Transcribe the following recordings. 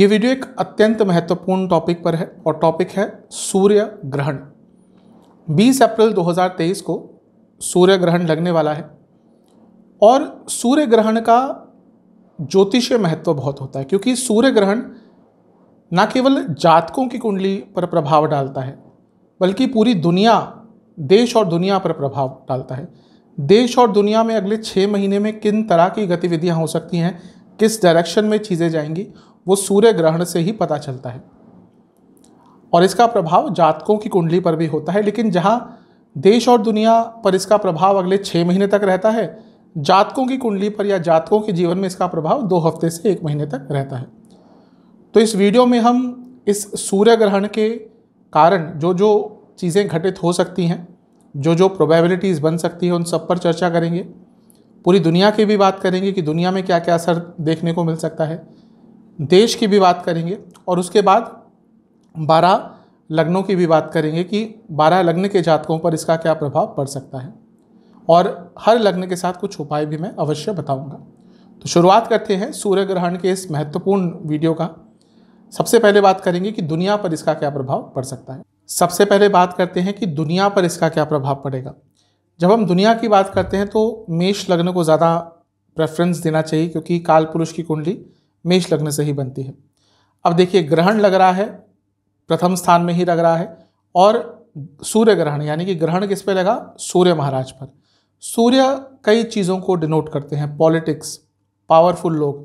ये वीडियो एक अत्यंत महत्वपूर्ण टॉपिक पर है और टॉपिक है सूर्य ग्रहण 20 अप्रैल 2023 को सूर्य ग्रहण लगने वाला है और सूर्य ग्रहण का ज्योतिषीय महत्व बहुत होता है क्योंकि सूर्य ग्रहण न केवल जातकों की कुंडली पर प्रभाव डालता है बल्कि पूरी दुनिया देश और दुनिया पर प्रभाव डालता है देश और दुनिया में अगले छः महीने में किन तरह की गतिविधियाँ हो सकती हैं किस डायरेक्शन में चीज़ें जाएंगी वो सूर्य ग्रहण से ही पता चलता है और इसका प्रभाव जातकों की कुंडली पर भी होता है लेकिन जहाँ देश और दुनिया पर इसका प्रभाव अगले छः महीने तक रहता है जातकों की कुंडली पर या जातकों के जीवन में इसका प्रभाव दो हफ्ते से एक महीने तक रहता है तो इस वीडियो में हम इस सूर्य ग्रहण के कारण जो जो चीज़ें घटित हो सकती हैं जो जो प्रोबेबिलिटीज़ बन सकती हैं उन सब पर चर्चा करेंगे पूरी दुनिया की भी बात करेंगे कि दुनिया में क्या क्या असर देखने को मिल सकता है देश की भी बात करेंगे और उसके बाद बारह लग्नों की भी बात करेंगे कि बारह लग्न के जातकों पर इसका क्या प्रभाव पड़ सकता है और हर लग्न के साथ कुछ उपाय भी मैं अवश्य बताऊंगा तो शुरुआत करते हैं सूर्य ग्रहण के इस महत्वपूर्ण वीडियो का सबसे पहले बात करेंगे कि दुनिया पर इसका क्या प्रभाव पड़ सकता है सबसे पहले बात करते हैं कि दुनिया पर इसका क्या प्रभाव पड़ेगा जब हम दुनिया की बात करते हैं तो मेष लग्न को ज़्यादा प्रेफरेंस देना चाहिए क्योंकि काल पुरुष की कुंडली मेष लग्न से ही बनती है अब देखिए ग्रहण लग रहा है प्रथम स्थान में ही लग रहा है और सूर्य ग्रहण यानी कि ग्रहण किस पे लगा सूर्य महाराज पर सूर्य कई चीज़ों को डिनोट करते हैं पॉलिटिक्स पावरफुल लोग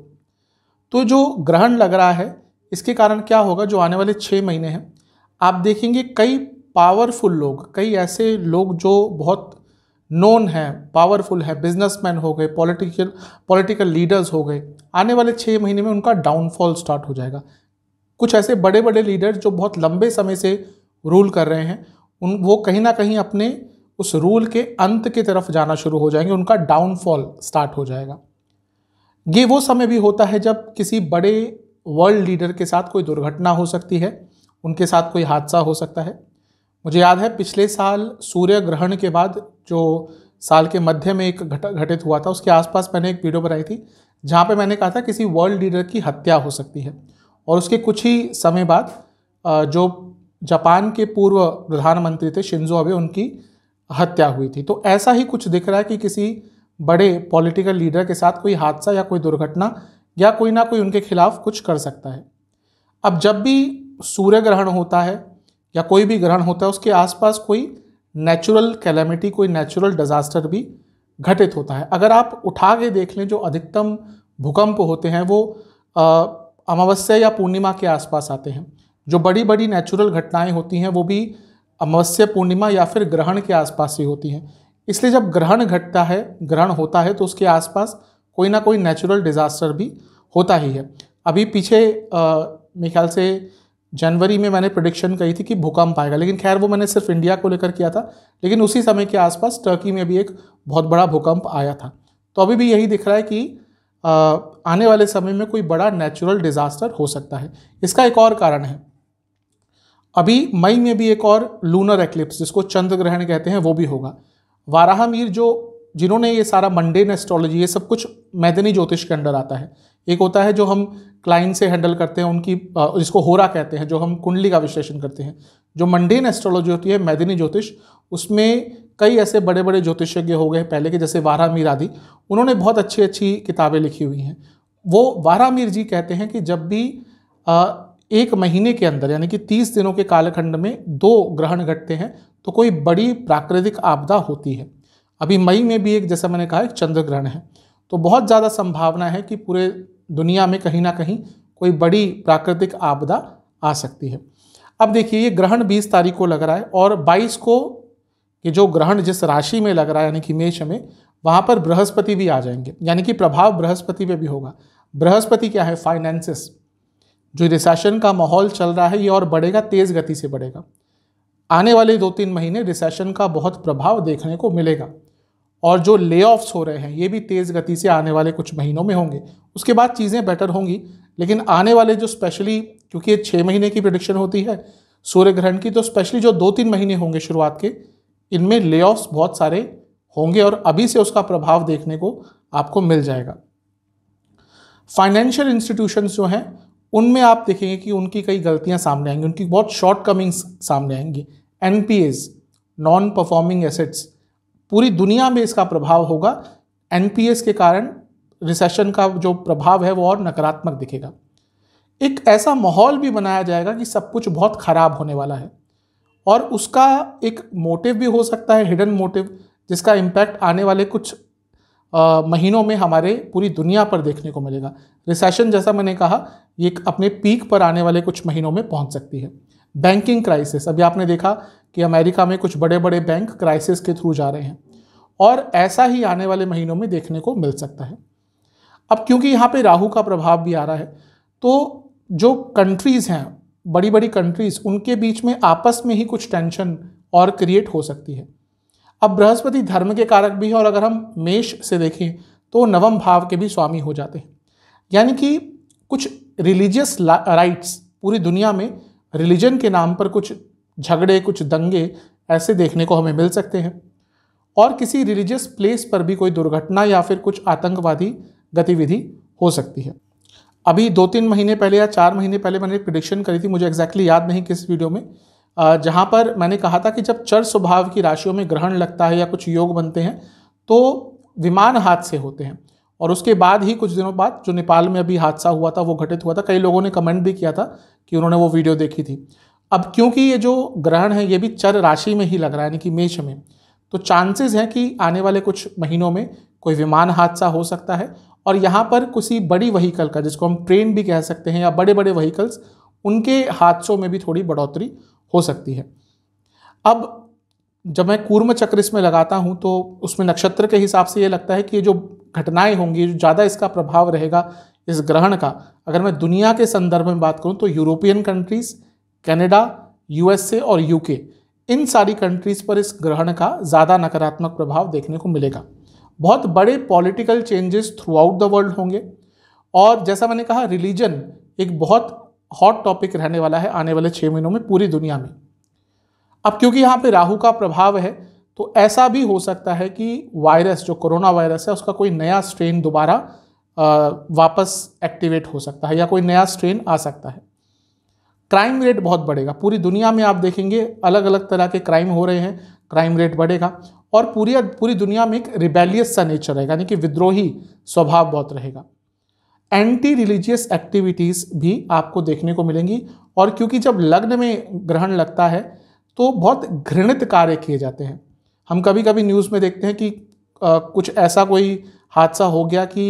तो जो ग्रहण लग रहा है इसके कारण क्या होगा जो आने वाले छः महीने हैं आप देखेंगे कई पावरफुल लोग कई ऐसे लोग जो बहुत नोन है पावरफुल है बिजनेसमैन हो गए पॉलिटिकल पॉलिटिकल लीडर्स हो गए आने वाले छः महीने में उनका डाउनफॉल स्टार्ट हो जाएगा कुछ ऐसे बड़े बड़े लीडर जो बहुत लंबे समय से रूल कर रहे हैं उन वो कहीं ना कहीं अपने उस रूल के अंत की तरफ जाना शुरू हो जाएंगे उनका डाउनफॉल स्टार्ट हो जाएगा ये वो समय भी होता है जब किसी बड़े वर्ल्ड लीडर के साथ कोई दुर्घटना हो सकती है उनके साथ कोई हादसा हो सकता है मुझे याद है पिछले साल सूर्य ग्रहण के बाद जो साल के मध्य में एक घट घटित हुआ था उसके आसपास मैंने एक वीडियो बनाई थी जहाँ पे मैंने कहा था किसी वर्ल्ड लीडर की हत्या हो सकती है और उसके कुछ ही समय बाद जो जापान के पूर्व प्रधानमंत्री थे शिंजो अबे उनकी हत्या हुई थी तो ऐसा ही कुछ दिख रहा है कि किसी बड़े पॉलिटिकल लीडर के साथ कोई हादसा या कोई दुर्घटना या कोई ना कोई उनके खिलाफ कुछ कर सकता है अब जब भी सूर्य ग्रहण होता है या कोई भी ग्रहण होता है उसके आसपास कोई नेचुरल कैलेमिटी कोई नेचुरल डिज़ास्टर भी घटित होता है अगर आप उठा के देख लें जो अधिकतम भूकंप होते हैं वो अमावस्या या पूर्णिमा के आसपास आते हैं जो बड़ी बड़ी नेचुरल घटनाएं होती हैं वो भी अमावस्या पूर्णिमा या फिर ग्रहण के आसपास ही होती हैं इसलिए जब ग्रहण घटता है ग्रहण होता है तो उसके आसपास कोई ना कोई नेचुरल डिज़ास्टर भी होता ही है अभी पीछे मेरे ख्याल से जनवरी में मैंने प्रडिक्शन कही थी कि भूकंप आएगा लेकिन खैर वो मैंने सिर्फ इंडिया को लेकर किया था लेकिन उसी समय के आसपास टर्की में भी एक बहुत बड़ा भूकंप आया था तो अभी भी यही दिख रहा है कि आने वाले समय में कोई बड़ा नेचुरल डिज़ास्टर हो सकता है इसका एक और कारण है अभी मई में भी एक और लूनर एक्लिप्स जिसको चंद्र ग्रहण कहते हैं वो भी होगा वाराहमीर जो जिन्होंने ये सारा मंडेन एस्ट्रोलॉजी ये सब कुछ मैदनी ज्योतिष के अंडर आता है एक होता है जो हम क्लाइंट से हैंडल करते हैं उनकी जिसको होरा कहते हैं जो हम कुंडली का विश्लेषण करते हैं जो मंडेन एस्ट्रोलॉजी होती है मैदिनी ज्योतिष उसमें कई ऐसे बड़े बड़े ज्योतिषज्ञ हो गए पहले के जैसे वारा मीर आदि उन्होंने बहुत अच्छी अच्छी किताबें लिखी हुई हैं वो वारा मीर जी कहते हैं कि जब भी एक महीने के अंदर यानी कि तीस दिनों के कालखंड में दो ग्रहण घटते हैं तो कोई बड़ी प्राकृतिक आपदा होती है अभी मई में भी एक जैसा मैंने कहा एक चंद्र ग्रहण है तो बहुत ज़्यादा संभावना है कि पूरे दुनिया में कहीं ना कहीं कोई बड़ी प्राकृतिक आपदा आ सकती है अब देखिए ये ग्रहण 20 तारीख को लग रहा है और 22 को ये जो ग्रहण जिस राशि में लग रहा है यानी कि मेष में वहाँ पर बृहस्पति भी आ जाएंगे यानी कि प्रभाव बृहस्पति पे भी होगा बृहस्पति क्या है फाइनेंसिस जो रिसेशन का माहौल चल रहा है ये और बढ़ेगा तेज़ गति से बढ़ेगा आने वाले दो तीन महीने रिसेशन का बहुत प्रभाव देखने को मिलेगा और जो ले हो रहे हैं ये भी तेज़ गति से आने वाले कुछ महीनों में होंगे उसके बाद चीज़ें बेटर होंगी लेकिन आने वाले जो स्पेशली क्योंकि ये छः महीने की प्रडिक्शन होती है सूर्य ग्रहण की तो स्पेशली जो दो तीन महीने होंगे शुरुआत के इनमें ले बहुत सारे होंगे और अभी से उसका प्रभाव देखने को आपको मिल जाएगा फाइनेंशियल इंस्टीट्यूशंस जो हैं उनमें आप देखेंगे कि उनकी कई गलतियां सामने आएंगी उनकी बहुत शॉर्ट कमिंग्स सामने आएंगी एन नॉन परफॉर्मिंग एसेट्स पूरी दुनिया में इसका प्रभाव होगा एनपीएस के कारण रिसेशन का जो प्रभाव है वो और नकारात्मक दिखेगा एक ऐसा माहौल भी बनाया जाएगा कि सब कुछ बहुत ख़राब होने वाला है और उसका एक मोटिव भी हो सकता है हिडन मोटिव जिसका इम्पैक्ट आने वाले कुछ आ, महीनों में हमारे पूरी दुनिया पर देखने को मिलेगा रिसेशन जैसा मैंने कहा ये अपने पीक पर आने वाले कुछ महीनों में पहुंच सकती है बैंकिंग क्राइसिस अभी आपने देखा कि अमेरिका में कुछ बड़े बड़े बैंक क्राइसिस के थ्रू जा रहे हैं और ऐसा ही आने वाले महीनों में देखने को मिल सकता है अब क्योंकि यहाँ पे राहु का प्रभाव भी आ रहा है तो जो कंट्रीज़ हैं बड़ी बड़ी कंट्रीज़ उनके बीच में आपस में ही कुछ टेंशन और क्रिएट हो सकती है अब बृहस्पति धर्म के कारक भी है और अगर हम मेष से देखें तो नवम भाव के भी स्वामी हो जाते हैं यानी कि कुछ रिलीजियस राइट्स पूरी दुनिया में रिलीजन के नाम पर कुछ झगड़े कुछ दंगे ऐसे देखने को हमें मिल सकते हैं और किसी रिलीजियस प्लेस पर भी कोई दुर्घटना या फिर कुछ आतंकवादी गतिविधि हो सकती है अभी दो तीन महीने पहले या चार महीने पहले मैंने प्रिडिक्शन करी थी मुझे एग्जैक्टली याद नहीं किस वीडियो में जहाँ पर मैंने कहा था कि जब चर स्वभाव की राशियों में ग्रहण लगता है या कुछ योग बनते हैं तो विमान हाथ से होते हैं और उसके बाद ही कुछ दिनों बाद जो नेपाल में अभी हादसा हुआ था वो घटित हुआ था कई लोगों ने कमेंट भी किया था कि उन्होंने वो वीडियो देखी थी अब क्योंकि ये जो ग्रहण है ये भी चर राशि में ही लग रहा है यानी कि मेष में तो चांसेस हैं कि आने वाले कुछ महीनों में कोई विमान हादसा हो सकता है और यहाँ पर किसी बड़ी वहीकल का जिसको हम ट्रेन भी कह सकते हैं या बड़े बड़े वहीकल्स उनके हादसों में भी थोड़ी बढ़ोतरी हो सकती है अब जब मैं कूर्म चक्र इसमें लगाता हूँ तो उसमें नक्षत्र के हिसाब से ये लगता है कि ये जो घटनाएं होंगी जो ज़्यादा इसका प्रभाव रहेगा इस ग्रहण का अगर मैं दुनिया के संदर्भ में बात करूँ तो यूरोपियन कंट्रीज़ कैनेडा यूएसए और यूके इन सारी कंट्रीज़ पर इस ग्रहण का ज़्यादा नकारात्मक प्रभाव देखने को मिलेगा बहुत बड़े political changes throughout the world होंगे और जैसा मैंने कहा रिलीजन एक बहुत हॉट टॉपिक रहने वाला है आने वाले छः महीनों में पूरी दुनिया में अब क्योंकि यहाँ पे राहु का प्रभाव है तो ऐसा भी हो सकता है कि वायरस जो कोरोना वायरस है उसका कोई नया स्ट्रेन दोबारा वापस एक्टिवेट हो सकता है या कोई नया स्ट्रेन आ सकता है क्राइम रेट बहुत बढ़ेगा पूरी दुनिया में आप देखेंगे अलग अलग तरह के क्राइम हो रहे हैं क्राइम रेट बढ़ेगा और पूरी पूरी दुनिया में एक रिबेलियस सा नेचर रहेगा यानी कि विद्रोही स्वभाव बहुत रहेगा एंटी रिलीजियस एक्टिविटीज़ भी आपको देखने को मिलेंगी और क्योंकि जब लग्न में ग्रहण लगता है तो बहुत घृणित कार्य किए जाते हैं हम कभी कभी न्यूज़ में देखते हैं कि आ, कुछ ऐसा कोई हादसा हो गया कि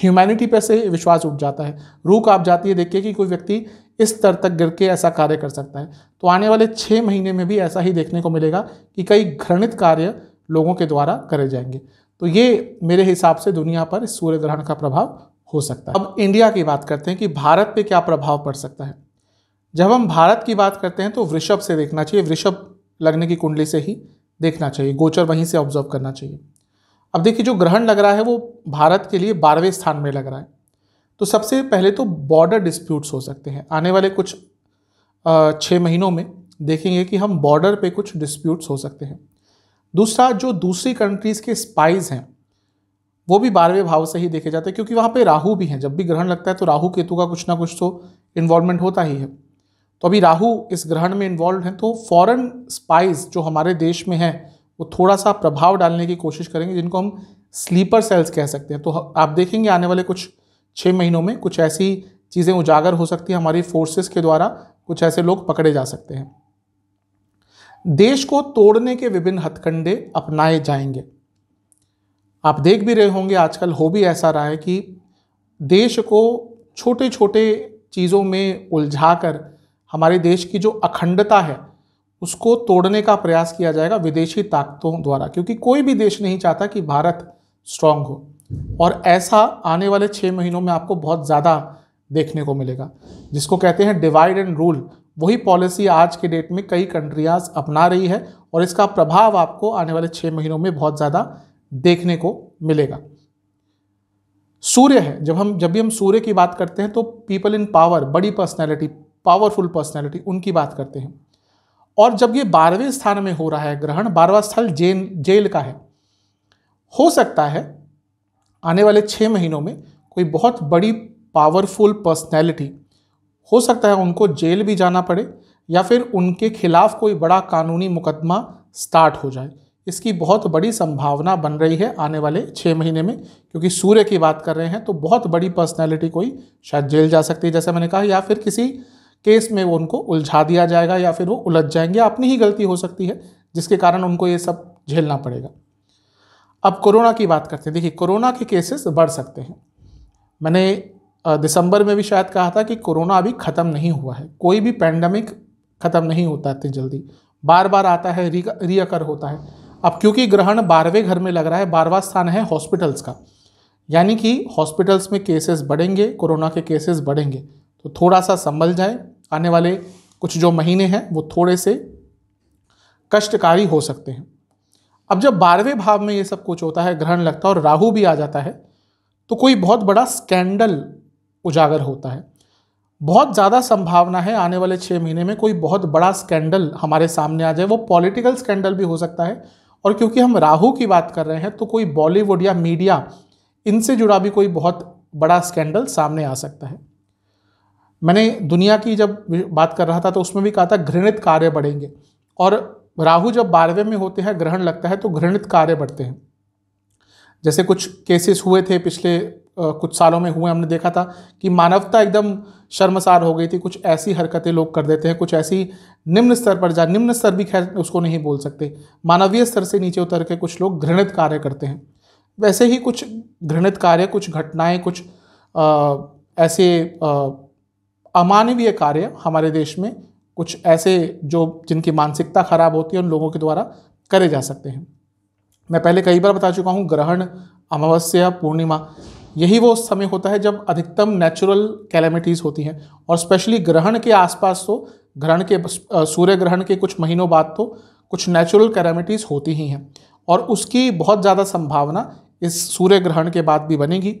ह्यूमैनिटी पर से विश्वास उठ जाता है रूह काप जाती है देखिए कि कोई व्यक्ति इस स्तर तक गिर के ऐसा कार्य कर सकता है तो आने वाले छः महीने में भी ऐसा ही देखने को मिलेगा कि कई घृणित कार्य लोगों के द्वारा करे जाएंगे तो ये मेरे हिसाब से दुनिया पर सूर्य ग्रहण का प्रभाव हो सकता है अब इंडिया की बात करते हैं कि भारत पे क्या प्रभाव पड़ सकता है जब हम भारत की बात करते हैं तो वृषभ से देखना चाहिए वृषभ लगने की कुंडली से ही देखना चाहिए गोचर वहीं से ऑब्जर्व करना चाहिए अब देखिए जो ग्रहण लग रहा है वो भारत के लिए बारहवें स्थान में लग रहा है तो सबसे पहले तो बॉर्डर डिस्प्यूट्स हो सकते हैं आने वाले कुछ छः महीनों में देखेंगे कि हम बॉर्डर पे कुछ डिस्प्यूट्स हो सकते हैं दूसरा जो दूसरी कंट्रीज़ के स्पाइज हैं वो भी बारहवें भाव से ही देखे जाते हैं क्योंकि वहाँ पे राहु भी हैं जब भी ग्रहण लगता है तो राहु केतु का कुछ ना कुछ तो इन्वॉल्वमेंट होता ही है तो अभी राहु इस ग्रहण में इन्वॉल्व हैं तो फॉरेन स्पाइस जो हमारे देश में हैं वो थोड़ा सा प्रभाव डालने की कोशिश करेंगे जिनको हम स्लीपर सेल्स कह सकते हैं तो आप देखेंगे आने वाले कुछ छः महीनों में कुछ ऐसी चीज़ें उजागर हो सकती हैं हमारी फोर्सेस के द्वारा कुछ ऐसे लोग पकड़े जा सकते हैं देश को तोड़ने के विभिन्न हथकंडे अपनाए जाएंगे आप देख भी रहे होंगे आजकल हो भी ऐसा रहा है कि देश को छोटे छोटे चीज़ों में उलझा कर हमारे देश की जो अखंडता है उसको तोड़ने का प्रयास किया जाएगा विदेशी ताकतों द्वारा क्योंकि कोई भी देश नहीं चाहता कि भारत स्ट्रांग हो और ऐसा आने वाले छः महीनों में आपको बहुत ज़्यादा देखने को मिलेगा जिसको कहते हैं डिवाइड एंड रूल वही पॉलिसी आज के डेट में कई कंट्रियाज अपना रही है और इसका प्रभाव आपको आने वाले छः महीनों में बहुत ज़्यादा देखने को मिलेगा सूर्य है जब हम जब भी हम सूर्य की बात करते हैं तो पीपल इन पावर बड़ी पर्सनैलिटी पावरफुल पर्सनैलिटी उनकी बात करते हैं और जब ये बारहवें स्थान में हो रहा है ग्रहण बारहवा स्थल जेल जेल का है हो सकता है आने वाले छः महीनों में कोई बहुत बड़ी पावरफुल पर्सनैलिटी हो सकता है उनको जेल भी जाना पड़े या फिर उनके खिलाफ कोई बड़ा कानूनी मुकदमा स्टार्ट हो जाए इसकी बहुत बड़ी संभावना बन रही है आने वाले छः महीने में क्योंकि सूर्य की बात कर रहे हैं तो बहुत बड़ी पर्सनैलिटी कोई शायद जेल जा सकती है जैसे मैंने कहा या फिर किसी केस में वो उनको उलझा दिया जाएगा या फिर वो उलझ जाएंगे अपनी ही गलती हो सकती है जिसके कारण उनको ये सब झेलना पड़ेगा अब कोरोना की बात करते हैं देखिए कोरोना के केसेस बढ़ सकते हैं मैंने दिसंबर में भी शायद कहा था कि कोरोना अभी ख़त्म नहीं हुआ है कोई भी पैंडमिक ख़त्म नहीं होता इतनी जल्दी बार बार आता है रियकर होता है अब क्योंकि ग्रहण बारहवें घर में लग रहा है बारहवा स्थान है हॉस्पिटल्स का यानी कि हॉस्पिटल्स में केसेस बढ़ेंगे कोरोना के केसेस बढ़ेंगे तो थोड़ा सा संभल जाए आने वाले कुछ जो महीने हैं वो थोड़े से कष्टकारी हो सकते हैं अब जब बारहवें भाव में ये सब कुछ होता है ग्रहण लगता है और राहु भी आ जाता है तो कोई बहुत बड़ा स्कैंडल उजागर होता है बहुत ज़्यादा संभावना है आने वाले छः महीने में कोई बहुत बड़ा स्कैंडल हमारे सामने आ जाए वो पॉलिटिकल स्कैंडल भी हो सकता है और क्योंकि हम राहु की बात कर रहे हैं तो कोई बॉलीवुड या मीडिया इनसे जुड़ा भी कोई बहुत बड़ा स्कैंडल सामने आ सकता है मैंने दुनिया की जब बात कर रहा था तो उसमें भी कहा था घृणित कार्य बढ़ेंगे और राहु जब बारहवें में होते हैं ग्रहण लगता है तो घृणित कार्य बढ़ते हैं जैसे कुछ केसेस हुए थे पिछले कुछ सालों में हुए हमने देखा था कि मानवता एकदम शर्मसार हो गई थी कुछ ऐसी हरकतें लोग कर देते हैं कुछ ऐसी निम्न स्तर पर जा निम्न स्तर भी खैर उसको नहीं बोल सकते मानवीय स्तर से नीचे उतर के कुछ लोग घृणित कार्य करते हैं वैसे ही कुछ घृणित कार्य कुछ घटनाएं कुछ आ, ऐसे आ, अमानवीय कार्य हमारे देश में कुछ ऐसे जो जिनकी मानसिकता खराब होती है उन लोगों के द्वारा करे जा सकते हैं मैं पहले कई बार बता चुका हूँ ग्रहण अमावस्या पूर्णिमा यही वो समय होता है जब अधिकतम नेचुरल कैलेमिटीज़ होती हैं और स्पेशली ग्रहण के आसपास तो ग्रहण के सूर्य ग्रहण के कुछ महीनों बाद तो कुछ नेचुरल कैलेमिटीज़ होती ही हैं और उसकी बहुत ज़्यादा संभावना इस सूर्य ग्रहण के बाद भी बनेगी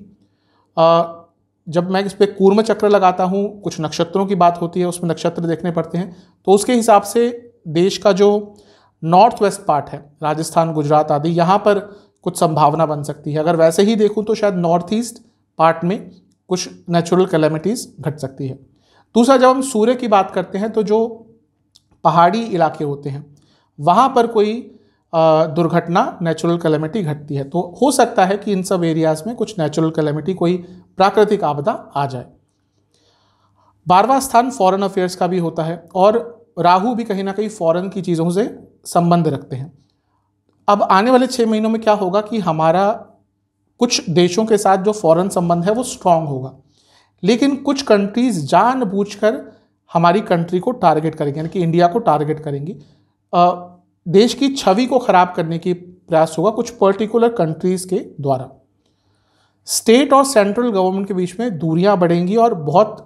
जब मैं इस पर कूर्म चक्र लगाता हूँ कुछ नक्षत्रों की बात होती है उसमें नक्षत्र देखने पड़ते हैं तो उसके हिसाब से देश का जो नॉर्थ वेस्ट पार्ट है राजस्थान गुजरात आदि यहाँ पर कुछ संभावना बन सकती है अगर वैसे ही देखूँ तो शायद नॉर्थ ईस्ट पार्ट में कुछ नेचुरल कैलेमिटीज़ घट सकती है दूसरा जब हम सूर्य की बात करते हैं तो जो पहाड़ी इलाके होते हैं वहाँ पर कोई दुर्घटना नेचुरल कैलेमिटी घटती है तो हो सकता है कि इन सब एरियाज़ में कुछ नेचुरल कैलेमिटी कोई प्राकृतिक आपदा आ जाए बारवा स्थान फॉरेन अफेयर्स का भी होता है और राहु भी कहीं ना कहीं फॉरेन की चीज़ों से संबंध रखते हैं अब आने वाले छः महीनों में क्या होगा कि हमारा कुछ देशों के साथ जो फॉरेन संबंध है वो स्ट्रांग होगा लेकिन कुछ कंट्रीज़ जानबूझकर हमारी कंट्री को टारगेट करेंगे यानी कि इंडिया को टारगेट करेंगी देश की छवि को खराब करने की प्रयास होगा कुछ पर्टिकुलर कंट्रीज के द्वारा स्टेट और सेंट्रल गवर्नमेंट के बीच में दूरियां बढ़ेंगी और बहुत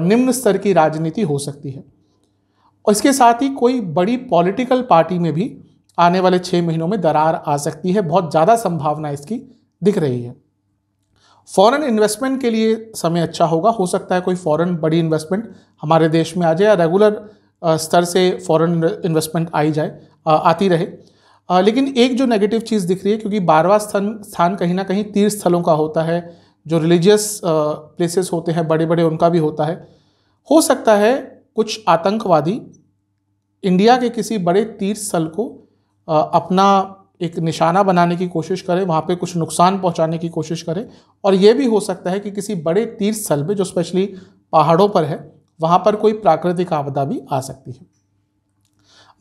निम्न स्तर की राजनीति हो सकती है और इसके साथ ही कोई बड़ी पॉलिटिकल पार्टी में भी आने वाले छः महीनों में दरार आ सकती है बहुत ज़्यादा संभावना इसकी दिख रही है फॉरेन इन्वेस्टमेंट के लिए समय अच्छा होगा हो सकता है कोई फॉरेन बड़ी इन्वेस्टमेंट हमारे देश में आ जाए या रेगुलर स्तर से फॉरेन इन्वेस्टमेंट आई जाए आती रहे लेकिन एक जो नेगेटिव चीज़ दिख रही है क्योंकि बारवा स्थान स्थान कहीं ना कहीं तीर्थ स्थलों का होता है जो रिलीजियस प्लेसेस होते हैं बड़े बड़े उनका भी होता है हो सकता है कुछ आतंकवादी इंडिया के किसी बड़े तीर्थ स्थल को अपना एक निशाना बनाने की कोशिश करें वहाँ पे कुछ नुकसान पहुँचाने की कोशिश करें और ये भी हो सकता है कि किसी बड़े तीर्थ स्थल पर जो स्पेशली पहाड़ों पर है वहाँ पर कोई प्राकृतिक आपदा भी आ सकती है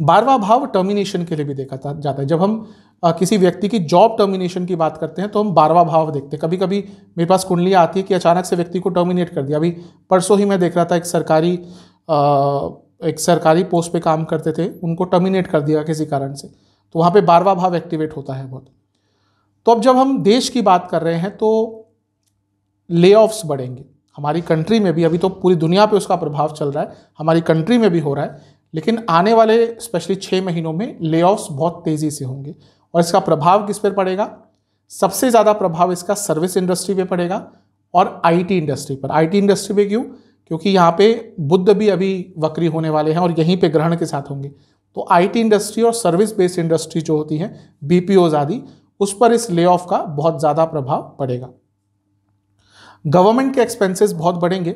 बारवा भाव टर्मिनेशन के लिए भी देखा जाता है जब हम आ, किसी व्यक्ति की जॉब टर्मिनेशन की बात करते हैं तो हम बारवा भाव देखते हैं कभी कभी मेरे पास कुंडली आती है कि अचानक से व्यक्ति को टर्मिनेट कर दिया अभी परसों ही मैं देख रहा था एक सरकारी आ, एक सरकारी पोस्ट पे काम करते थे उनको टर्मिनेट कर दिया किसी कारण से तो वहाँ पे बारवा भाव एक्टिवेट होता है बहुत तो अब जब हम देश की बात कर रहे हैं तो ले बढ़ेंगे हमारी कंट्री में भी अभी तो पूरी दुनिया पे उसका प्रभाव चल रहा है हमारी कंट्री में भी हो रहा है लेकिन आने वाले स्पेशली छः महीनों में ले बहुत तेज़ी से होंगे और इसका प्रभाव किस पर पड़ेगा सबसे ज़्यादा प्रभाव इसका सर्विस इंडस्ट्री पर पड़ेगा और आई इंडस्ट्री पर आई इंडस्ट्री पर क्यों क्योंकि यहाँ पे बुद्ध भी अभी वक्री होने वाले हैं और यहीं पे ग्रहण के साथ होंगे तो आईटी इंडस्ट्री और सर्विस बेस्ड इंडस्ट्री जो होती हैं बीपीओज आदि उस पर इस ले ऑफ का बहुत ज़्यादा प्रभाव पड़ेगा गवर्नमेंट के एक्सपेंसेस बहुत बढ़ेंगे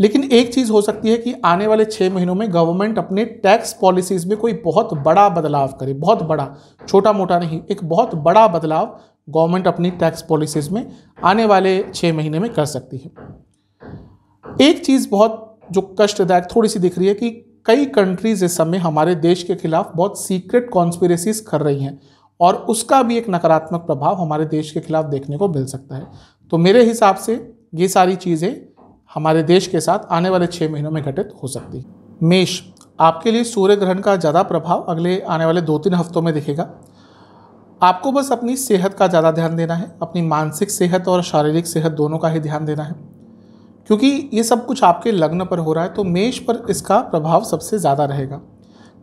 लेकिन एक चीज़ हो सकती है कि आने वाले छः महीनों में गवर्नमेंट अपने टैक्स पॉलिसीज़ में कोई बहुत बड़ा बदलाव करे बहुत बड़ा छोटा मोटा नहीं एक बहुत बड़ा बदलाव गवर्नमेंट अपनी टैक्स पॉलिसीज़ में आने वाले छः महीने में कर सकती है एक चीज़ बहुत जो कष्टदायक थोड़ी सी दिख रही है कि कई कंट्रीज़ इस समय हमारे देश के खिलाफ बहुत सीक्रेट कॉन्स्पिरेसीज कर रही हैं और उसका भी एक नकारात्मक प्रभाव हमारे देश के खिलाफ देखने को मिल सकता है तो मेरे हिसाब से ये सारी चीज़ें हमारे देश के साथ आने वाले छः महीनों में घटित हो सकती मेष आपके लिए सूर्य ग्रहण का ज़्यादा प्रभाव अगले आने वाले दो तीन हफ्तों में दिखेगा आपको बस अपनी सेहत का ज़्यादा ध्यान देना है अपनी मानसिक सेहत और शारीरिक सेहत दोनों का ही ध्यान देना है क्योंकि ये सब कुछ आपके लग्न पर हो रहा है तो मेष पर इसका प्रभाव सबसे ज़्यादा रहेगा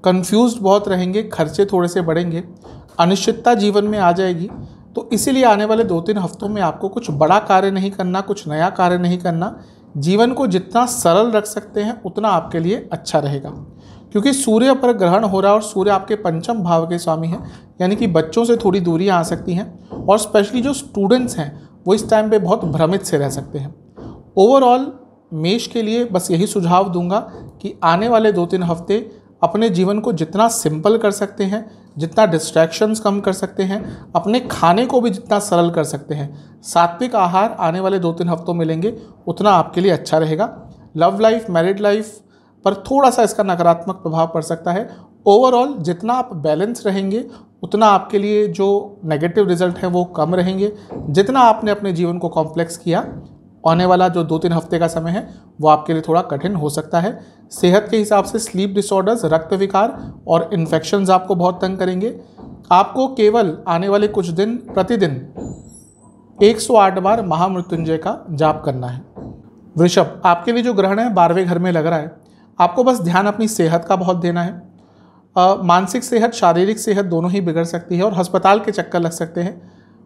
कन्फ्यूज बहुत रहेंगे खर्चे थोड़े से बढ़ेंगे अनिश्चितता जीवन में आ जाएगी तो इसीलिए आने वाले दो तीन हफ्तों में आपको कुछ बड़ा कार्य नहीं करना कुछ नया कार्य नहीं करना जीवन को जितना सरल रख सकते हैं उतना आपके लिए अच्छा रहेगा क्योंकि सूर्य पर ग्रहण हो रहा है और सूर्य आपके पंचम भाव के स्वामी हैं यानी कि बच्चों से थोड़ी दूरियाँ आ सकती हैं और स्पेशली जो स्टूडेंट्स हैं वो इस टाइम पे बहुत भ्रमित से रह सकते हैं ओवरऑल मेष के लिए बस यही सुझाव दूंगा कि आने वाले दो तीन हफ्ते अपने जीवन को जितना सिंपल कर सकते हैं जितना डिस्ट्रैक्शंस कम कर सकते हैं अपने खाने को भी जितना सरल कर सकते हैं सात्विक आहार आने वाले दो तीन हफ्तों में लेंगे उतना आपके लिए अच्छा रहेगा लव लाइफ मैरिड लाइफ पर थोड़ा सा इसका नकारात्मक प्रभाव पड़ सकता है ओवरऑल जितना आप बैलेंस रहेंगे उतना आपके लिए जो नेगेटिव रिजल्ट है वो कम रहेंगे जितना आपने अपने जीवन को कॉम्प्लेक्स किया आने वाला जो दो तीन हफ्ते का समय है वो आपके लिए थोड़ा कठिन हो सकता है सेहत के हिसाब से स्लीप डिसऑर्डर्स रक्त विकार और इन्फेक्शन आपको बहुत तंग करेंगे आपको केवल आने वाले कुछ दिन प्रतिदिन 108 बार महामृत्युंजय का जाप करना है वृषभ आपके लिए जो ग्रहण है बारहवें घर में लग रहा है आपको बस ध्यान अपनी सेहत का बहुत देना है मानसिक सेहत शारीरिक सेहत दोनों ही बिगड़ सकती है और अस्पताल के चक्कर लग सकते हैं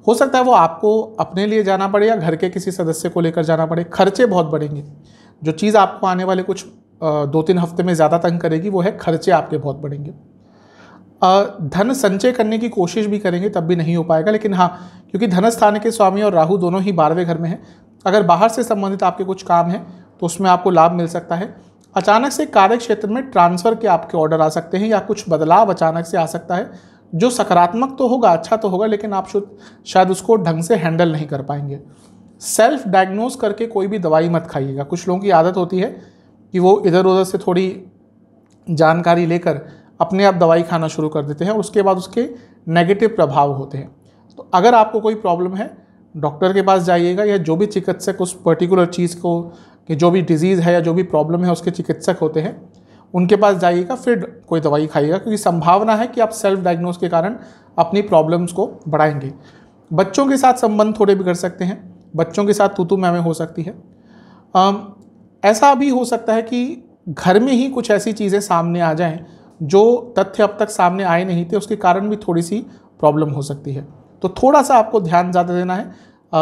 हो सकता है वो आपको अपने लिए जाना पड़े या घर के किसी सदस्य को लेकर जाना पड़े खर्चे बहुत बढ़ेंगे जो चीज़ आपको आने वाले कुछ दो तीन हफ्ते में ज़्यादा तंग करेगी वो है खर्चे आपके बहुत बढ़ेंगे धन संचय करने की कोशिश भी करेंगे तब भी नहीं हो पाएगा लेकिन हाँ क्योंकि धनस्थान के स्वामी और राहु दोनों ही बारहवें घर में हैं अगर बाहर से संबंधित आपके कुछ काम हैं तो उसमें आपको लाभ मिल सकता है अचानक से कार्य क्षेत्र में ट्रांसफ़र के आपके ऑर्डर आ सकते हैं या कुछ बदलाव अचानक से आ सकता है जो सकारात्मक तो होगा अच्छा तो होगा लेकिन आप शायद उसको ढंग से हैंडल नहीं कर पाएंगे सेल्फ डायग्नोज करके कोई भी दवाई मत खाइएगा कुछ लोगों की आदत होती है कि वो इधर उधर से थोड़ी जानकारी लेकर अपने आप दवाई खाना शुरू कर देते हैं उसके बाद उसके नेगेटिव प्रभाव होते हैं तो अगर आपको कोई प्रॉब्लम है डॉक्टर के पास जाइएगा या जो भी चिकित्सक उस पर्टिकुलर चीज़ को कि जो भी डिजीज़ है या जो भी प्रॉब्लम है उसके चिकित्सक होते हैं उनके पास जाइएगा फिर कोई दवाई खाइएगा क्योंकि संभावना है कि आप सेल्फ डायग्नोस के कारण अपनी प्रॉब्लम्स को बढ़ाएंगे बच्चों के साथ संबंध थोड़े बिगड़ सकते हैं बच्चों के साथ तूतू मैमें हो सकती है आ, ऐसा भी हो सकता है कि घर में ही कुछ ऐसी चीज़ें सामने आ जाएं जो तथ्य अब तक सामने आए नहीं थे उसके कारण भी थोड़ी सी प्रॉब्लम हो सकती है तो थोड़ा सा आपको ध्यान ज़्यादा देना है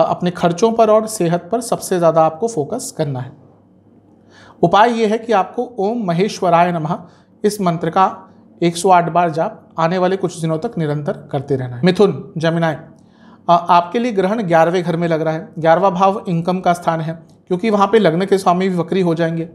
अपने खर्चों पर और सेहत पर सबसे ज़्यादा आपको फोकस करना है उपाय ये है कि आपको ओम महेश्वराय नमः इस मंत्र का 108 बार जाप आने वाले कुछ दिनों तक निरंतर करते रहना है मिथुन जमिनाय आपके लिए ग्रहण ग्यारहवें घर में लग रहा है ग्यारहवा भाव इनकम का स्थान है क्योंकि वहाँ पे लग्न के स्वामी भी वक्री हो जाएंगे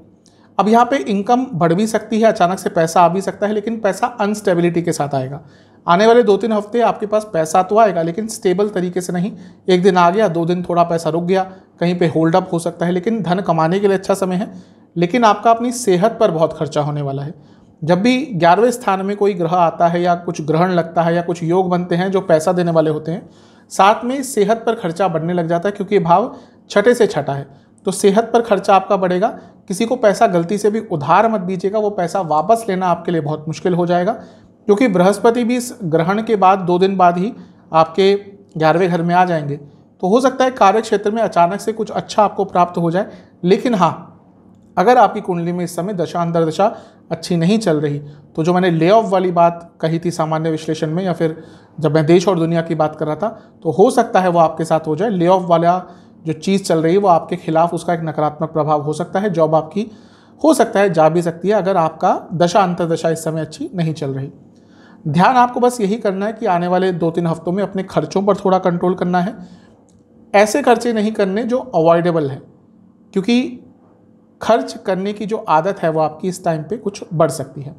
अब यहाँ पे इनकम बढ़ भी सकती है अचानक से पैसा आ भी सकता है लेकिन पैसा अनस्टेबिलिटी के साथ आएगा आने वाले दो तीन हफ्ते आपके पास पैसा तो आएगा लेकिन स्टेबल तरीके से नहीं एक दिन आ गया दो दिन थोड़ा पैसा रुक गया कहीं पे होल्ड अप हो सकता है लेकिन धन कमाने के लिए अच्छा समय है लेकिन आपका अपनी सेहत पर बहुत खर्चा होने वाला है जब भी ग्यारहवें स्थान में कोई ग्रह आता है या कुछ ग्रहण लगता है या कुछ योग बनते हैं जो पैसा देने वाले होते हैं साथ में सेहत पर खर्चा बढ़ने लग जाता है क्योंकि भाव छठे से छठा है तो सेहत पर खर्चा आपका बढ़ेगा किसी को पैसा गलती से भी उधार मत दीजिएगा वो पैसा वापस लेना आपके लिए बहुत मुश्किल हो जाएगा क्योंकि बृहस्पति भी इस ग्रहण के बाद दो दिन बाद ही आपके ग्यारहवें घर में आ जाएंगे तो हो सकता है कार्य क्षेत्र में अचानक से कुछ अच्छा आपको प्राप्त हो जाए लेकिन हाँ अगर आपकी कुंडली में इस समय दशा अंदर दशा अच्छी नहीं चल रही तो जो मैंने ले ऑफ वाली बात कही थी सामान्य विश्लेषण में या फिर जब मैं देश और दुनिया की बात कर रहा था तो हो सकता है वो आपके साथ हो जाए ले ऑफ वाला जो चीज़ चल रही है वो आपके खिलाफ उसका एक नकारात्मक प्रभाव हो सकता है जॉब आपकी हो सकता है जा भी सकती है अगर आपका दशा अंतर्दशा इस समय अच्छी नहीं चल रही ध्यान आपको बस यही करना है कि आने वाले दो तीन हफ्तों में अपने खर्चों पर थोड़ा कंट्रोल करना है ऐसे खर्चे नहीं करने जो अवॉइडेबल हैं क्योंकि खर्च करने की जो आदत है वो आपकी इस टाइम पे कुछ बढ़ सकती है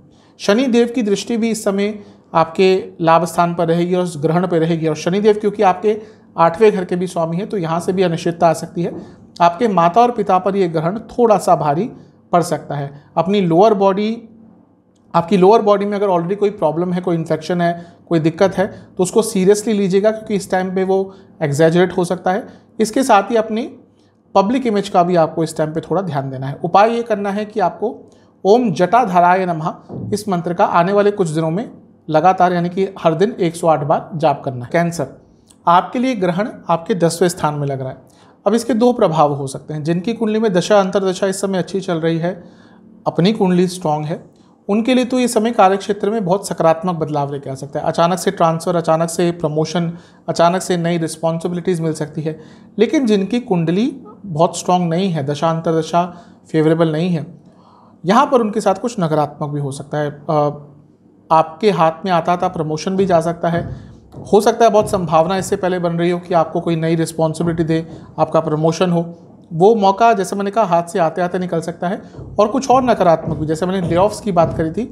शनि देव की दृष्टि भी इस समय आपके लाभ स्थान पर रहेगी और ग्रहण पर रहेगी और शनिदेव क्योंकि आपके आठवें घर के भी स्वामी हैं तो यहाँ से भी अनिश्चितता आ सकती है आपके माता और पिता पर यह ग्रहण थोड़ा सा भारी पड़ सकता है अपनी लोअर बॉडी आपकी लोअर बॉडी में अगर ऑलरेडी कोई प्रॉब्लम है कोई इन्फेक्शन है कोई दिक्कत है तो उसको सीरियसली लीजिएगा क्योंकि इस टाइम पे वो एग्जैजरेट हो सकता है इसके साथ ही अपनी पब्लिक इमेज का भी आपको इस टाइम पे थोड़ा ध्यान देना है उपाय ये करना है कि आपको ओम धराय नमः इस मंत्र का आने वाले कुछ दिनों में लगातार यानी कि हर दिन 108 बार जाप करना है कैंसर आपके लिए ग्रहण आपके दसवें स्थान में लग रहा है अब इसके दो प्रभाव हो सकते हैं जिनकी कुंडली में दशा अंतरदशा इस समय अच्छी चल रही है अपनी कुंडली स्ट्रांग है उनके लिए तो ये समय कार्यक्षेत्र में बहुत सकारात्मक बदलाव लेके आ सकता है अचानक से ट्रांसफ़र अचानक से प्रमोशन अचानक से नई रिस्पॉन्सिबिलिटीज़ मिल सकती है लेकिन जिनकी कुंडली बहुत स्ट्रांग नहीं है दशा अंतरदशा फेवरेबल नहीं है यहाँ पर उनके साथ कुछ नकारात्मक भी हो सकता है आपके हाथ में आता था प्रमोशन भी जा सकता है हो सकता है बहुत संभावना इससे पहले बन रही हो कि आपको कोई नई रिस्पॉन्सिबिलिटी दे आपका प्रमोशन हो वो मौका जैसे मैंने कहा हाथ से आते आते निकल सकता है और कुछ और नकारात्मक भी जैसे मैंने ले की बात करी थी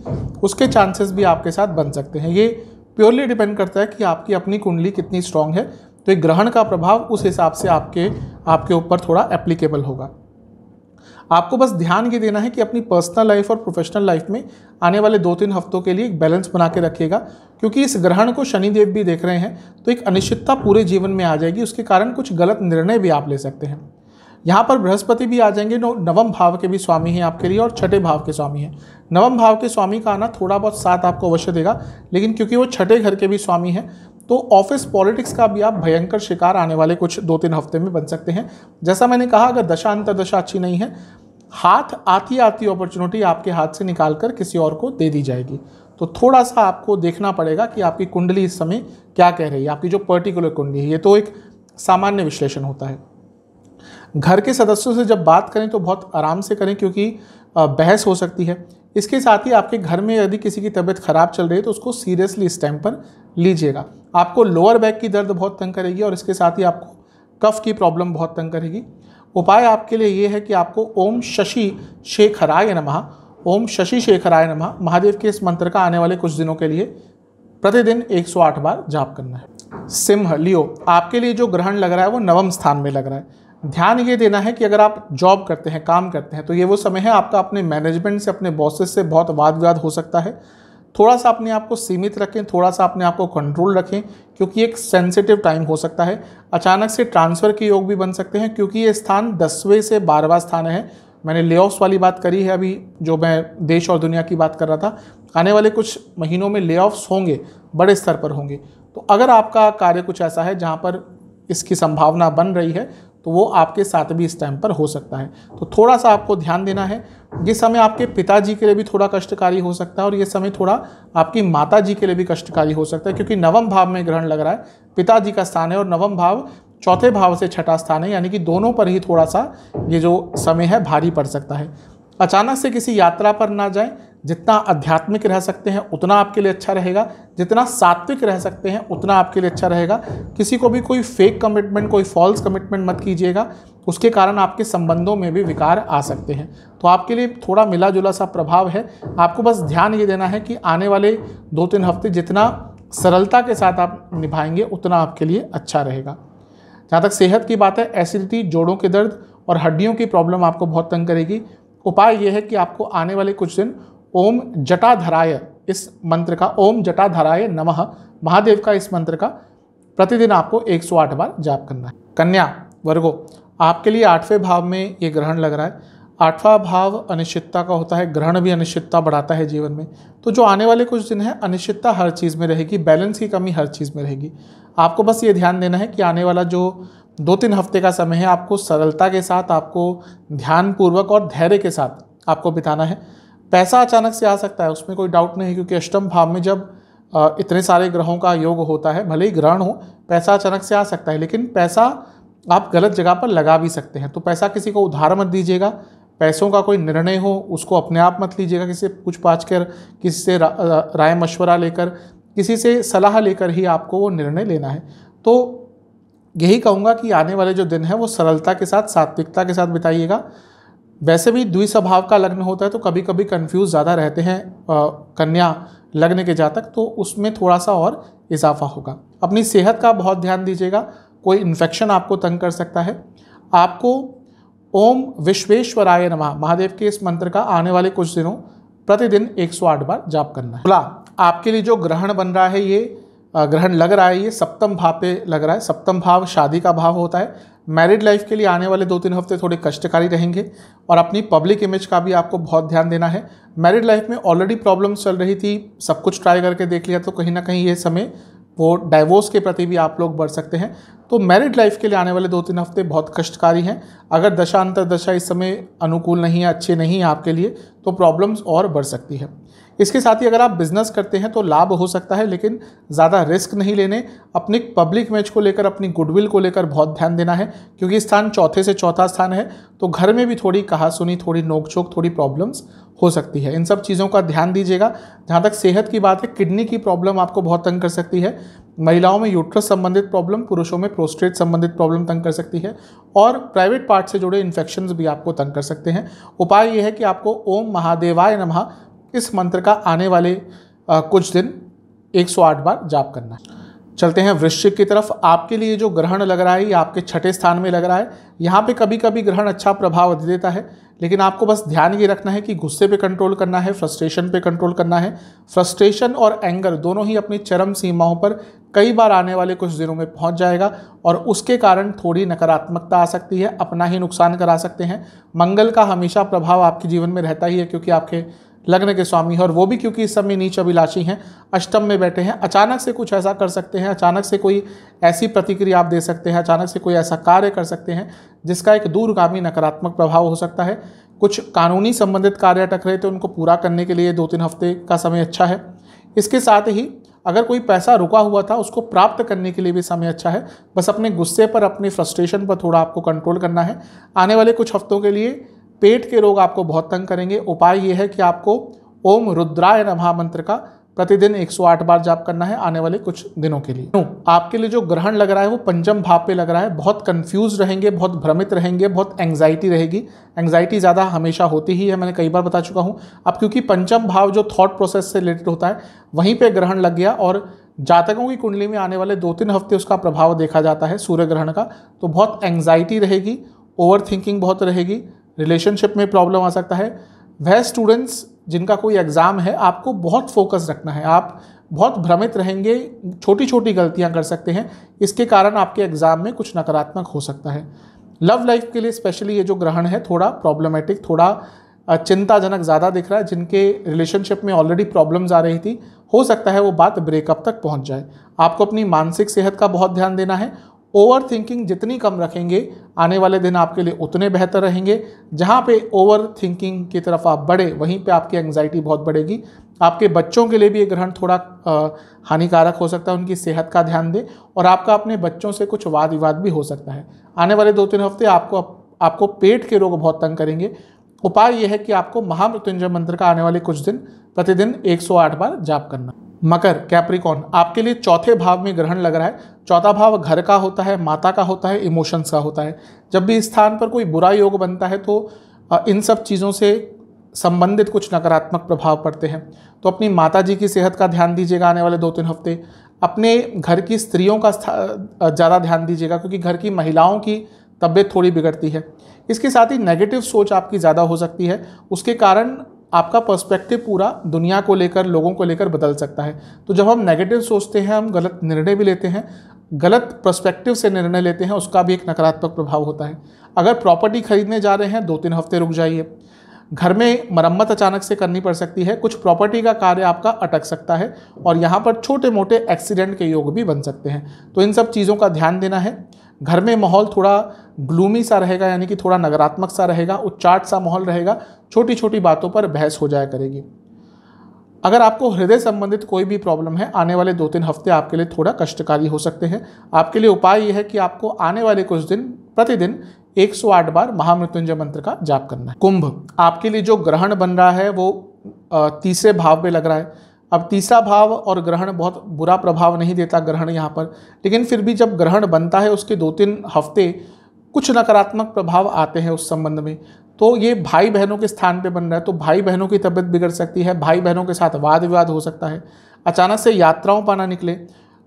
उसके चांसेस भी आपके साथ बन सकते हैं ये प्योरली डिपेंड करता है कि आपकी अपनी कुंडली कितनी स्ट्रांग है तो एक ग्रहण का प्रभाव उस हिसाब से आपके आपके ऊपर थोड़ा एप्लीकेबल होगा आपको बस ध्यान ये देना है कि अपनी पर्सनल लाइफ और प्रोफेशनल लाइफ में आने वाले दो तीन हफ्तों के लिए एक बैलेंस बना के रखिएगा क्योंकि इस ग्रहण को शनिदेव भी देख रहे हैं तो एक अनिश्चितता पूरे जीवन में आ जाएगी उसके कारण कुछ गलत निर्णय भी आप ले सकते हैं यहाँ पर बृहस्पति भी आ जाएंगे नो नवम भाव के भी स्वामी हैं आपके लिए और छठे भाव के स्वामी हैं नवम भाव के स्वामी का आना थोड़ा बहुत साथ आपको अवश्य देगा लेकिन क्योंकि वो छठे घर के भी स्वामी हैं तो ऑफिस पॉलिटिक्स का भी आप भयंकर शिकार आने वाले कुछ दो तीन हफ्ते में बन सकते हैं जैसा मैंने कहा अगर दशा अंतरदशा अच्छी नहीं है हाथ आती आती अपॉर्चुनिटी आपके हाथ से निकाल कर किसी और को दे दी जाएगी तो थोड़ा सा आपको देखना पड़ेगा कि आपकी कुंडली इस समय क्या कह रही है आपकी जो पर्टिकुलर कुंडली है ये तो एक सामान्य विश्लेषण होता है घर के सदस्यों से जब बात करें तो बहुत आराम से करें क्योंकि बहस हो सकती है इसके साथ ही आपके घर में यदि किसी की तबीयत ख़राब चल रही है तो उसको सीरियसली इस टाइम पर लीजिएगा आपको लोअर बैक की दर्द बहुत तंग करेगी और इसके साथ ही आपको कफ की प्रॉब्लम बहुत तंग करेगी उपाय आपके लिए ये है कि आपको ओम शशि शेखराय नमः ओम शशि शेखराय नमः महादेव के इस मंत्र का आने वाले कुछ दिनों के लिए प्रतिदिन 108 बार जाप करना है सिंह लियो आपके लिए जो ग्रहण लग रहा है वो नवम स्थान में लग रहा है ध्यान ये देना है कि अगर आप जॉब करते हैं काम करते हैं तो ये वो समय है आपका अपने मैनेजमेंट से अपने बॉसेस से बहुत वाद विवाद हो सकता है थोड़ा सा अपने आप को सीमित रखें थोड़ा सा अपने आप को कंट्रोल रखें क्योंकि एक सेंसिटिव टाइम हो सकता है अचानक से ट्रांसफ़र के योग भी बन सकते हैं क्योंकि ये स्थान दसवें से बारहवा स्थान है मैंने ले वाली बात करी है अभी जो मैं देश और दुनिया की बात कर रहा था आने वाले कुछ महीनों में ले होंगे बड़े स्तर पर होंगे तो अगर आपका कार्य कुछ ऐसा है जहाँ पर इसकी संभावना बन रही है तो वो आपके साथ भी इस टाइम पर हो सकता है तो थोड़ा सा आपको ध्यान देना है ये समय आपके पिताजी के लिए भी थोड़ा कष्टकारी हो सकता है और ये समय थोड़ा आपकी माता जी के लिए भी कष्टकारी हो सकता है क्योंकि नवम भाव में ग्रहण लग रहा है पिताजी का स्थान है और नवम भाव चौथे भाव से छठा स्थान है यानी कि दोनों पर ही थोड़ा सा ये जो समय है भारी पड़ सकता है अचानक से किसी यात्रा पर ना जाएं जितना आध्यात्मिक रह सकते हैं उतना आपके लिए अच्छा रहेगा जितना सात्विक रह सकते हैं उतना आपके लिए अच्छा रहेगा किसी को भी कोई फेक कमिटमेंट कोई फॉल्स कमिटमेंट मत कीजिएगा उसके कारण आपके संबंधों में भी विकार आ सकते हैं तो आपके लिए थोड़ा मिला जुला सा प्रभाव है आपको बस ध्यान ये देना है कि आने वाले दो तीन हफ्ते जितना सरलता के साथ आप निभाएंगे उतना आपके लिए अच्छा रहेगा जहाँ तक सेहत की बात है एसिडिटी जोड़ों के दर्द और हड्डियों की प्रॉब्लम आपको बहुत तंग करेगी उपाय यह है कि आपको आने वाले कुछ दिन ओम जटाधराय इस मंत्र का ओम जटाधराय नमः महादेव का इस मंत्र का प्रतिदिन आपको 108 बार जाप करना है कन्या वर्गो आपके लिए आठवें भाव में ये ग्रहण लग रहा है आठवां भाव अनिश्चितता का होता है ग्रहण भी अनिश्चितता बढ़ाता है जीवन में तो जो आने वाले कुछ दिन है अनिश्चितता हर चीज़ में रहेगी बैलेंस की कमी हर चीज़ में रहेगी आपको बस ये ध्यान देना है कि आने वाला जो दो तीन हफ्ते का समय है आपको सरलता के साथ आपको ध्यानपूर्वक और धैर्य के साथ आपको बिताना है पैसा अचानक से आ सकता है उसमें कोई डाउट नहीं क्योंकि अष्टम भाव में जब इतने सारे ग्रहों का योग होता है भले ही ग्रहण हो पैसा अचानक से आ सकता है लेकिन पैसा आप गलत जगह पर लगा भी सकते हैं तो पैसा किसी को उधार मत दीजिएगा पैसों का कोई निर्णय हो उसको अपने आप मत लीजिएगा किसी से पूछ पाछ कर किसी से रा, राय मशवरा लेकर किसी से सलाह लेकर ही आपको वो निर्णय लेना है तो यही कहूँगा कि आने वाले जो दिन है वो सरलता के साथ सात्विकता के साथ बिताइएगा वैसे भी द्विस्वभाव का लग्न होता है तो कभी कभी कन्फ्यूज़ ज़्यादा रहते हैं कन्या लग्न के जातक तो उसमें थोड़ा सा और इजाफा होगा अपनी सेहत का बहुत ध्यान दीजिएगा कोई इन्फेक्शन आपको तंग कर सकता है आपको ओम विश्वेश्वराय नमः महादेव के इस मंत्र का आने वाले कुछ दिनों प्रतिदिन 108 बार जाप करना है आपके लिए जो ग्रहण बन रहा है ये ग्रहण लग रहा है ये सप्तम भाव पे लग रहा है सप्तम भाव शादी का भाव होता है मैरिड लाइफ के लिए आने वाले दो तीन हफ्ते थोड़े कष्टकारी रहेंगे और अपनी पब्लिक इमेज का भी आपको बहुत ध्यान देना है मैरिड लाइफ में ऑलरेडी प्रॉब्लम्स चल रही थी सब कुछ ट्राई करके देख लिया तो कहीं ना कहीं ये समय वो डाइवोर्स के प्रति भी आप लोग बढ़ सकते हैं तो मैरिड लाइफ के लिए आने वाले दो तीन हफ्ते बहुत कष्टकारी हैं अगर दशा अंतर दशा इस समय अनुकूल नहीं है अच्छे नहीं है आपके लिए तो प्रॉब्लम्स और बढ़ सकती है इसके साथ ही अगर आप बिजनेस करते हैं तो लाभ हो सकता है लेकिन ज़्यादा रिस्क नहीं लेने अपने पब्लिक इमेज को लेकर अपनी गुडविल को लेकर बहुत ध्यान देना है क्योंकि स्थान चौथे से चौथा स्थान है तो घर में भी थोड़ी कहा सुनी थोड़ी नोकझोंक थोड़ी प्रॉब्लम्स हो सकती है इन सब चीज़ों का ध्यान दीजिएगा जहाँ तक सेहत की बात है किडनी की प्रॉब्लम आपको बहुत तंग कर सकती है महिलाओं में यूट्रस संबंधित प्रॉब्लम पुरुषों में प्रोस्टेट संबंधित प्रॉब्लम तंग कर सकती है और प्राइवेट पार्ट से जुड़े इन्फेक्शन भी आपको तंग कर सकते हैं उपाय यह है कि आपको ओम महादेवाय नमः इस मंत्र का आने वाले आ, कुछ दिन 108 बार जाप करना चलते हैं वृश्चिक की तरफ आपके लिए जो ग्रहण लग रहा है ये आपके छठे स्थान में लग रहा है यहाँ पे कभी कभी ग्रहण अच्छा प्रभाव दे देता है लेकिन आपको बस ध्यान ये रखना है कि गुस्से पे कंट्रोल करना है फ्रस्ट्रेशन पे कंट्रोल करना है फ्रस्ट्रेशन और एंगर दोनों ही अपनी चरम सीमाओं पर कई बार आने वाले कुछ दिनों में पहुंच जाएगा और उसके कारण थोड़ी नकारात्मकता आ सकती है अपना ही नुकसान करा सकते हैं मंगल का हमेशा प्रभाव आपके जीवन में रहता ही है क्योंकि आपके लग्न के स्वामी है और वो भी क्योंकि इस समय नीच अभिलाषी हैं अष्टम में बैठे हैं अचानक से कुछ ऐसा कर सकते हैं अचानक से कोई ऐसी प्रतिक्रिया आप दे सकते हैं अचानक से कोई ऐसा कार्य कर सकते हैं जिसका एक दूरगामी नकारात्मक प्रभाव हो सकता है कुछ कानूनी संबंधित कार्य अटक रहे थे तो उनको पूरा करने के लिए दो तीन हफ्ते का समय अच्छा है इसके साथ ही अगर कोई पैसा रुका हुआ था उसको प्राप्त करने के लिए भी समय अच्छा है बस अपने गुस्से पर अपने फ्रस्ट्रेशन पर थोड़ा आपको कंट्रोल करना है आने वाले कुछ हफ्तों के लिए पेट के रोग आपको बहुत तंग करेंगे उपाय ये है कि आपको ओम रुद्राय नभा मंत्र का प्रतिदिन 108 बार जाप करना है आने वाले कुछ दिनों के लिए आपके लिए जो ग्रहण लग रहा है वो पंचम भाव पे लग रहा है बहुत कंफ्यूज रहेंगे बहुत भ्रमित रहेंगे बहुत एंग्जाइटी रहेगी एंग्जाइटी ज़्यादा हमेशा होती ही है मैंने कई बार बता चुका हूँ अब क्योंकि पंचम भाव जो थॉट प्रोसेस से रिलेटेड होता है वहीं पर ग्रहण लग गया और जातकों की कुंडली में आने वाले दो तीन हफ्ते उसका प्रभाव देखा जाता है सूर्य ग्रहण का तो बहुत एंग्जाइटी रहेगी ओवर थिंकिंग बहुत रहेगी रिलेशनशिप में प्रॉब्लम आ सकता है वह स्टूडेंट्स जिनका कोई एग्ज़ाम है आपको बहुत फोकस रखना है आप बहुत भ्रमित रहेंगे छोटी छोटी गलतियां कर सकते हैं इसके कारण आपके एग्ज़ाम में कुछ नकारात्मक हो सकता है लव लाइफ के लिए स्पेशली ये जो ग्रहण है थोड़ा प्रॉब्लमेटिक थोड़ा चिंताजनक ज़्यादा दिख रहा है जिनके रिलेशनशिप में ऑलरेडी प्रॉब्लम्स आ रही थी हो सकता है वो बात ब्रेकअप तक पहुंच जाए आपको अपनी मानसिक सेहत का बहुत ध्यान देना है ओवर थिंकिंग जितनी कम रखेंगे आने वाले दिन आपके लिए उतने बेहतर रहेंगे जहाँ पे ओवर थिंकिंग की तरफ आप बढ़े वहीं पे आपकी एंग्जाइटी बहुत बढ़ेगी आपके बच्चों के लिए भी ये ग्रहण थोड़ा हानिकारक हो सकता है उनकी सेहत का ध्यान दें और आपका अपने बच्चों से कुछ वाद विवाद भी हो सकता है आने वाले दो तीन हफ्ते आपको आपको पेट के रोग बहुत तंग करेंगे उपाय यह है कि आपको महामृत्युंजय मंत्र का आने वाले कुछ दिन प्रतिदिन एक बार जाप करना मकर कैप्रिकॉन आपके लिए चौथे भाव में ग्रहण लग रहा है चौथा भाव घर का होता है माता का होता है इमोशंस का होता है जब भी इस स्थान पर कोई बुरा योग बनता है तो इन सब चीज़ों से संबंधित कुछ नकारात्मक प्रभाव पड़ते हैं तो अपनी माता जी की सेहत का ध्यान दीजिएगा आने वाले दो तीन हफ्ते अपने घर की स्त्रियों का ज़्यादा ध्यान दीजिएगा क्योंकि घर की महिलाओं की तबीयत थोड़ी बिगड़ती है इसके साथ ही नेगेटिव सोच आपकी ज़्यादा हो सकती है उसके कारण आपका पर्सपेक्टिव पूरा दुनिया को लेकर लोगों को लेकर बदल सकता है तो जब हम नेगेटिव सोचते हैं हम गलत निर्णय भी लेते हैं गलत पर्सपेक्टिव से निर्णय लेते हैं उसका भी एक नकारात्मक प्रभाव होता है अगर प्रॉपर्टी खरीदने जा रहे हैं दो तीन हफ्ते रुक जाइए घर में मरम्मत अचानक से करनी पड़ सकती है कुछ प्रॉपर्टी का कार्य आपका अटक सकता है और यहाँ पर छोटे मोटे एक्सीडेंट के योग भी बन सकते हैं तो इन सब चीज़ों का ध्यान देना है घर में माहौल थोड़ा ग्लूमी सा रहेगा यानी कि थोड़ा नकारात्मक सा रहेगा उच्चाट सा माहौल रहेगा छोटी छोटी बातों पर बहस हो जाया करेगी अगर आपको हृदय संबंधित कोई भी प्रॉब्लम है आने वाले दो तीन हफ्ते आपके लिए थोड़ा कष्टकारी हो सकते हैं आपके लिए उपाय यह है कि आपको आने वाले कुछ दिन प्रतिदिन 108 बार महामृत्युंजय मंत्र का जाप करना है कुंभ आपके लिए जो ग्रहण बन रहा है वो तीसरे भाव में लग रहा है अब तीसरा भाव और ग्रहण बहुत बुरा प्रभाव नहीं देता ग्रहण यहाँ पर लेकिन फिर भी जब ग्रहण बनता है उसके दो तीन हफ्ते कुछ नकारात्मक प्रभाव आते हैं उस संबंध में तो ये भाई बहनों के स्थान पे बन रहा है तो भाई बहनों की तबीयत बिगड़ सकती है भाई बहनों के साथ वाद विवाद हो सकता है अचानक से यात्राओं पर ना निकले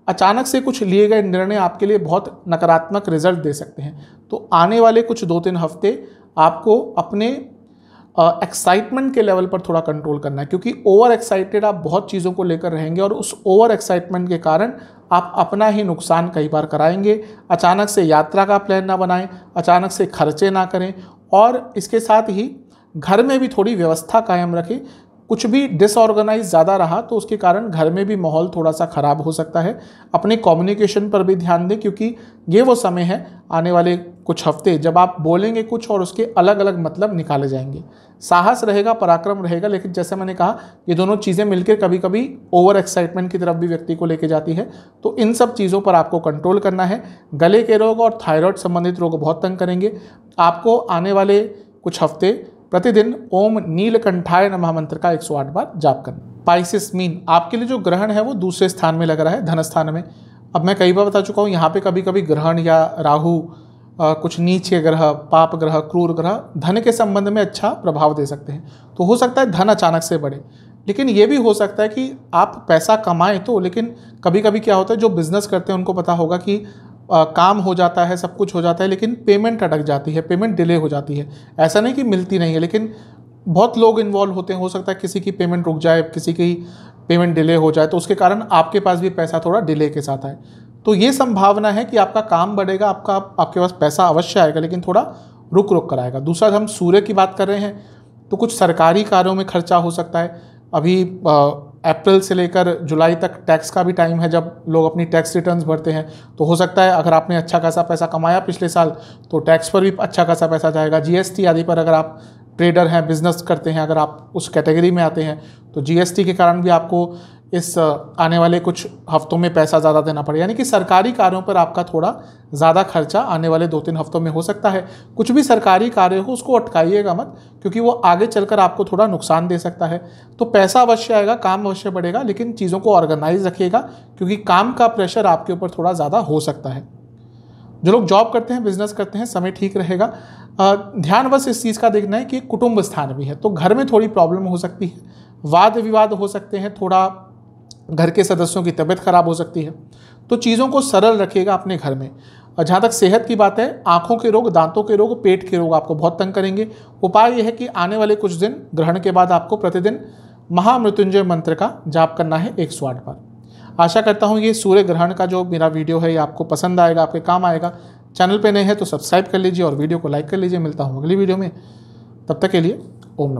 अचानक से कुछ लिए गए निर्णय आपके लिए बहुत नकारात्मक रिजल्ट दे सकते हैं तो आने वाले कुछ दो तीन हफ्ते आपको अपने एक्साइटमेंट uh, के लेवल पर थोड़ा कंट्रोल करना है क्योंकि ओवर एक्साइटेड आप बहुत चीज़ों को लेकर रहेंगे और उस ओवर एक्साइटमेंट के कारण आप अपना ही नुकसान कई बार कराएंगे अचानक से यात्रा का प्लान ना बनाएं अचानक से खर्चे ना करें और इसके साथ ही घर में भी थोड़ी व्यवस्था कायम रखें कुछ भी डिसऑर्गेनाइज ज़्यादा रहा तो उसके कारण घर में भी माहौल थोड़ा सा ख़राब हो सकता है अपने कम्युनिकेशन पर भी ध्यान दें क्योंकि ये वो समय है आने वाले कुछ हफ्ते जब आप बोलेंगे कुछ और उसके अलग अलग मतलब निकाले जाएंगे साहस रहेगा पराक्रम रहेगा लेकिन जैसे मैंने कहा ये दोनों चीज़ें मिलकर कभी कभी ओवर एक्साइटमेंट की तरफ भी व्यक्ति को लेके जाती है तो इन सब चीज़ों पर आपको कंट्रोल करना है गले के रोग और थायरॉयड संबंधित रोग बहुत तंग करेंगे आपको आने वाले कुछ हफ्ते प्रतिदिन ओम नीलकंठाय नमः मंत्र का 108 बार जाप करना पाइसिस मीन आपके लिए जो ग्रहण है वो दूसरे स्थान में लग रहा है धन स्थान में अब मैं कई बार बता चुका हूँ यहाँ पे कभी कभी ग्रहण या राहु आ, कुछ नीचे ग्रह पाप ग्रह क्रूर ग्रह धन के संबंध में अच्छा प्रभाव दे सकते हैं तो हो सकता है धन अचानक से बढ़े लेकिन ये भी हो सकता है कि आप पैसा कमाएं तो लेकिन कभी कभी क्या होता है जो बिज़नेस करते हैं उनको पता होगा कि आ, काम हो जाता है सब कुछ हो जाता है लेकिन पेमेंट अटक जाती है पेमेंट डिले हो जाती है ऐसा नहीं कि मिलती नहीं है लेकिन बहुत लोग इन्वॉल्व होते हैं हो सकता है किसी की पेमेंट रुक जाए किसी की पेमेंट डिले हो जाए तो उसके कारण आपके पास भी पैसा थोड़ा डिले के साथ आए तो ये संभावना है कि आपका काम बढ़ेगा आपका आपके पास पैसा अवश्य आएगा लेकिन थोड़ा रुक रुक कर आएगा दूसरा हम सूर्य की बात कर रहे हैं तो कुछ सरकारी कार्यों में खर्चा हो सकता है अभी आ, अप्रैल से लेकर जुलाई तक टैक्स का भी टाइम है जब लोग अपनी टैक्स रिटर्न्स भरते हैं तो हो सकता है अगर आपने अच्छा खासा पैसा कमाया पिछले साल तो टैक्स पर भी अच्छा खासा पैसा जाएगा जीएसटी आदि पर अगर आप ट्रेडर हैं बिजनेस करते हैं अगर आप उस कैटेगरी में आते हैं तो जीएसटी के कारण भी आपको इस आने वाले कुछ हफ्तों में पैसा ज़्यादा देना पड़े यानी कि सरकारी कार्यों पर आपका थोड़ा ज़्यादा खर्चा आने वाले दो तीन हफ्तों में हो सकता है कुछ भी सरकारी कार्य हो उसको अटकाइएगा मत क्योंकि वो आगे चलकर आपको थोड़ा नुकसान दे सकता है तो पैसा अवश्य आएगा काम अवश्य बढ़ेगा लेकिन चीज़ों को ऑर्गेनाइज रखिएगा क्योंकि काम का प्रेशर आपके ऊपर थोड़ा ज़्यादा हो सकता है जो लोग जॉब करते हैं बिजनेस करते हैं समय ठीक रहेगा ध्यान बस इस चीज़ का देखना है कि कुटुंब स्थान भी है तो घर में थोड़ी प्रॉब्लम हो सकती है वाद विवाद हो सकते हैं थोड़ा घर के सदस्यों की तबीयत खराब हो सकती है तो चीज़ों को सरल रखिएगा अपने घर में और जहाँ तक सेहत की बात है आँखों के रोग दांतों के रोग पेट के रोग आपको बहुत तंग करेंगे उपाय यह है कि आने वाले कुछ दिन ग्रहण के बाद आपको प्रतिदिन महामृत्युंजय मंत्र का जाप करना है एक सौ आठ बार आशा करता हूँ ये सूर्य ग्रहण का जो मेरा वीडियो है ये आपको पसंद आएगा आपके काम आएगा चैनल पे नए हैं तो सब्सक्राइब कर लीजिए और वीडियो को लाइक कर लीजिए मिलता हूँ अगली वीडियो में तब तक के लिए ओम